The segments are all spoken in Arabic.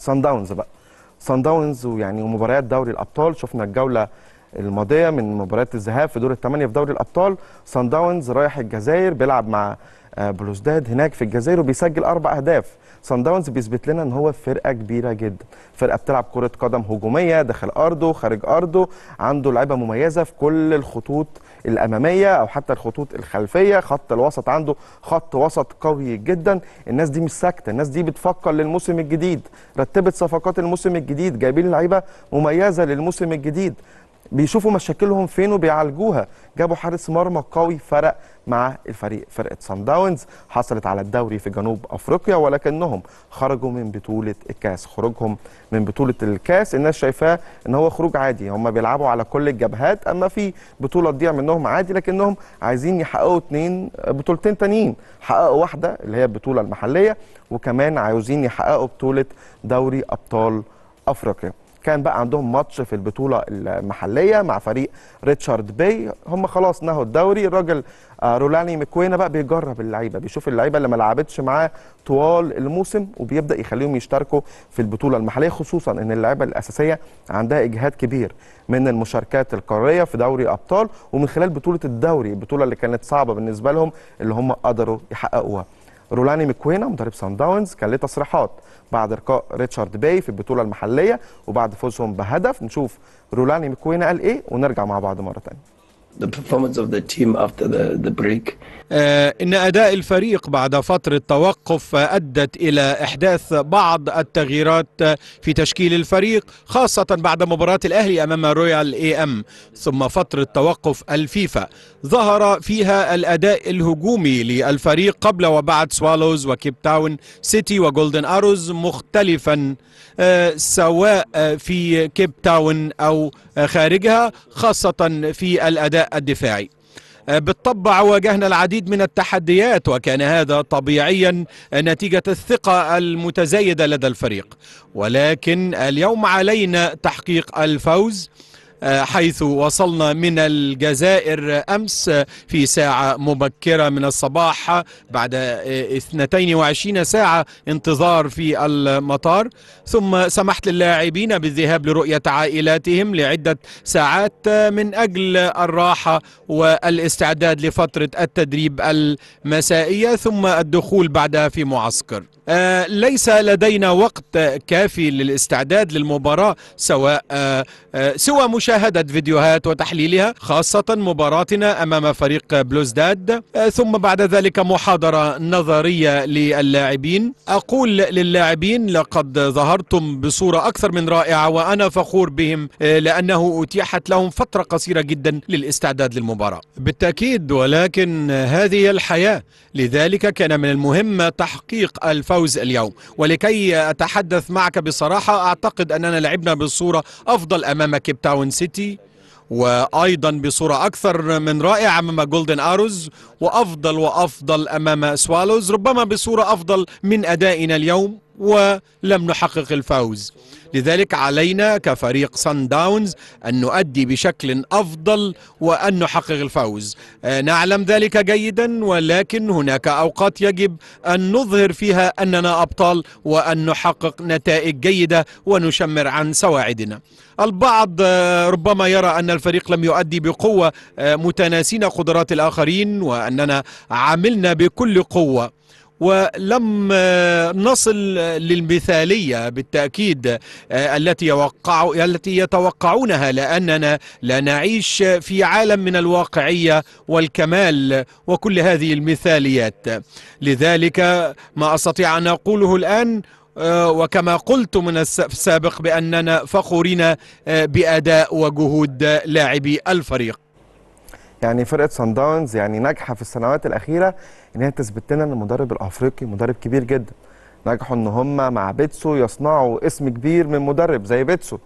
سان داونز بقى سان داونز ويعني ومباريات دوري الابطال شفنا الجوله الماضيه من مباريات الذهاب في دور الثمانيه في دوري الابطال سان داونز رايح الجزائر بيلعب مع آه، بلوزداد هناك في الجزائر وبيسجل اربع اهداف سان داونز بيثبت لنا ان هو فرقه كبيره جدا فرقه بتلعب كره قدم هجوميه داخل ارضه خارج ارضه عنده لعيبه مميزه في كل الخطوط الاماميه او حتى الخطوط الخلفيه خط الوسط عنده خط وسط قوي جدا الناس دي مش ساكته الناس دي بتفكر للموسم الجديد رتبت صفقات الموسم الجديد جايبين لعيبه مميزه للموسم الجديد بيشوفوا مشاكلهم فين وبيعالجوها جابوا حارس مرمى قوي فرق مع الفريق فرقه سان داونز حصلت على الدوري في جنوب افريقيا ولكنهم خرجوا من بطوله الكاس خروجهم من بطوله الكاس الناس شايفاه ان هو خروج عادي هم بيلعبوا على كل الجبهات اما في بطوله تضيع منهم عادي لكنهم عايزين يحققوا اثنين بطولتين تانيين حققوا واحده اللي هي البطوله المحليه وكمان عاوزين يحققوا بطوله دوري ابطال افريقيا كان بقى عندهم ماتش في البطوله المحليه مع فريق ريتشارد باي هم خلاص نهوا الدوري الراجل آه، رولاني مكوينا بقى بيجرب اللعيبه بيشوف اللعيبه اللي ما لعبتش معاه طوال الموسم وبيبدا يخليهم يشتركوا في البطوله المحليه خصوصا ان اللعيبه الاساسيه عندها اجهاد كبير من المشاركات القاريه في دوري ابطال ومن خلال بطوله الدوري البطوله اللي كانت صعبه بالنسبه لهم اللي هم قدروا يحققوها رولاني مكوينا مدرب سان داونز كان ليه تصريحات بعد ارقاء ريتشارد باي في البطوله المحليه وبعد فوزهم بهدف نشوف رولاني مكوينا قال ايه ونرجع مع بعض مره ثانيه the performance of the team after the, the break. آه، إن أداء الفريق بعد فترة توقف أدت إلى إحداث بعض التغييرات في تشكيل الفريق خاصة بعد مباراة الأهلي أمام رويال إي أم ثم فترة توقف الفيفا ظهر فيها الأداء الهجومي للفريق قبل وبعد سوالوز وكيب تاون سيتي وجولدن أروز مختلفا آه، سواء في كيب تاون أو خارجها خاصة في الأداء الدفاعي آه، بالطبع واجهنا العديد من التحديات وكان هذا طبيعيا نتيجة الثقة المتزايدة لدى الفريق ولكن اليوم علينا تحقيق الفوز حيث وصلنا من الجزائر أمس في ساعة مبكرة من الصباح بعد 22 ساعة انتظار في المطار ثم سمحت للاعبين بالذهاب لرؤية عائلاتهم لعدة ساعات من أجل الراحة والاستعداد لفترة التدريب المسائية ثم الدخول بعدها في معسكر آه، ليس لدينا وقت كافي للاستعداد للمباراة سواء آه، آه، سوى مشاهدة مشاهدة فيديوهات وتحليلها خاصة مباراتنا أمام فريق بلوزداد آه، ثم بعد ذلك محاضرة نظرية للاعبين أقول للاعبين لقد ظهرتم بصورة أكثر من رائعة وأنا فخور بهم آه، لأنه أتيحت لهم فترة قصيرة جدا للاستعداد للمباراة بالتأكيد ولكن هذه الحياة لذلك كان من المهم تحقيق الفوز اليوم ولكي أتحدث معك بصراحة أعتقد أننا لعبنا بصورة أفضل أمام كيب تاون سيتي سيتي وايضا بصوره اكثر من رائعه امام جولدن اروز وافضل وافضل امام سوالوز ربما بصوره افضل من ادائنا اليوم ولم نحقق الفوز لذلك علينا كفريق سان داونز أن نؤدي بشكل أفضل وأن نحقق الفوز آه، نعلم ذلك جيدا ولكن هناك أوقات يجب أن نظهر فيها أننا أبطال وأن نحقق نتائج جيدة ونشمر عن سواعدنا البعض آه، ربما يرى أن الفريق لم يؤدي بقوة آه، متناسين قدرات الآخرين وأننا عملنا بكل قوة ولم نصل للمثالية بالتأكيد آه، التي يوقع التي يتوقعونها لأننا لا نعيش في عالم من الواقعية والكمال وكل هذه المثاليات لذلك ما أستطيع أن أقوله الآن آه، وكما قلت من السابق بأننا فخورين آه، بأداء وجهود لاعبي الفريق يعني فرقه سان داونز يعني ناجحه في السنوات الاخيره ان هي تثبت لنا ان المدرب الافريقي مدرب كبير جدا نجحوا ان هم مع بيتسو يصنعوا اسم كبير من مدرب زي بيتسو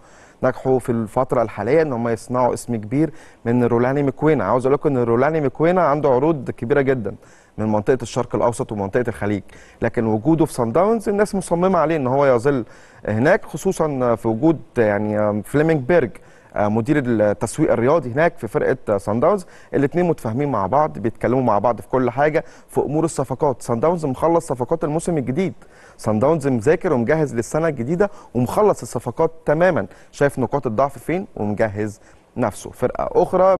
نجحوا في الفتره الحاليه ان هم يصنعوا اسم كبير من رولاني مكوينا عاوز اقول لكم ان رولاني مكوينا عنده عروض كبيره جدا من منطقه الشرق الاوسط ومنطقه الخليج لكن وجوده في سان داونز الناس مصممه عليه ان هو يظل هناك خصوصا في وجود يعني فليمنج بيرج آه، مدير التسويق الرياضي هناك في فرقه سان داونز الاثنين متفاهمين مع بعض بيتكلموا مع بعض في كل حاجه في امور الصفقات سان داونز مخلص صفقات الموسم الجديد سان داونز مذاكر ومجهز للسنه الجديده ومخلص الصفقات تماما شايف نقاط الضعف فين ومجهز نفسه فرقه اخرى